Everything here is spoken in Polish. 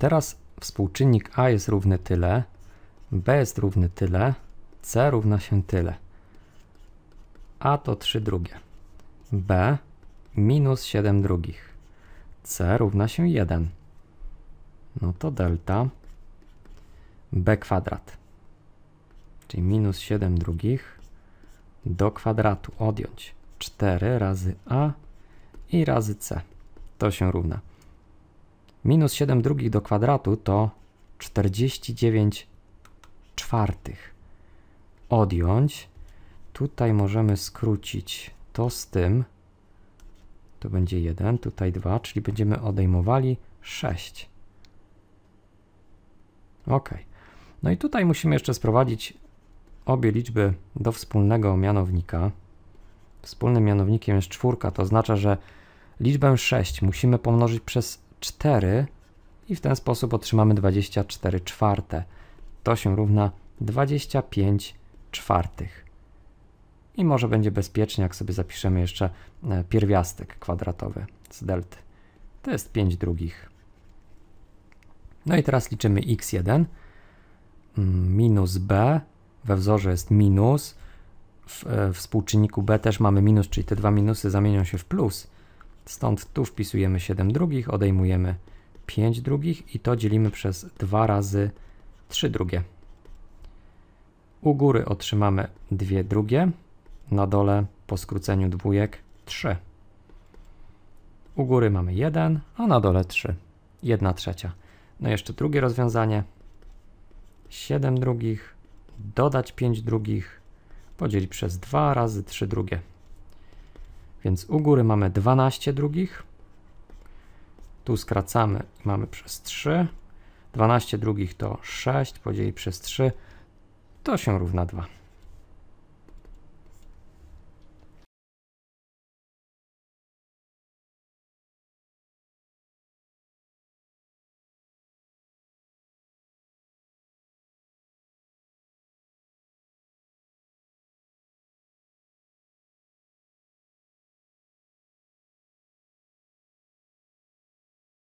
Teraz współczynnik a jest równy tyle, b jest równy tyle, c równa się tyle. a to 3 drugie, b minus 7 drugich, c równa się 1. No to delta b kwadrat, czyli minus 7 drugich do kwadratu odjąć 4 razy a i razy c. To się równa Minus 7 drugich do kwadratu to 49 czwartych. Odjąć. Tutaj możemy skrócić to z tym. To będzie 1, tutaj 2, czyli będziemy odejmowali 6. Ok. No i tutaj musimy jeszcze sprowadzić obie liczby do wspólnego mianownika. Wspólnym mianownikiem jest czwórka, to oznacza, że liczbę 6 musimy pomnożyć przez 4 i w ten sposób otrzymamy 24 czwarte. To się równa 25 czwartych. I może będzie bezpiecznie, jak sobie zapiszemy jeszcze e, pierwiastek kwadratowy z delty. To jest 5 drugich. No i teraz liczymy x1 mm, minus b. We wzorze jest minus. W, e, w współczynniku b też mamy minus, czyli te dwa minusy zamienią się w plus Stąd tu wpisujemy 7 drugich, odejmujemy 5 drugich i to dzielimy przez 2 razy 3 drugie. U góry otrzymamy 2 drugie, na dole po skróceniu dwójek 3. U góry mamy 1, a na dole 3. 1 trzecia. No i jeszcze drugie rozwiązanie. 7 drugich, dodać 5 drugich, podzielić przez 2 razy 3 drugie. Więc u góry mamy 12 drugich. Tu skracamy i mamy przez 3. 12 drugich to 6 podzieli przez 3 to się równa 2.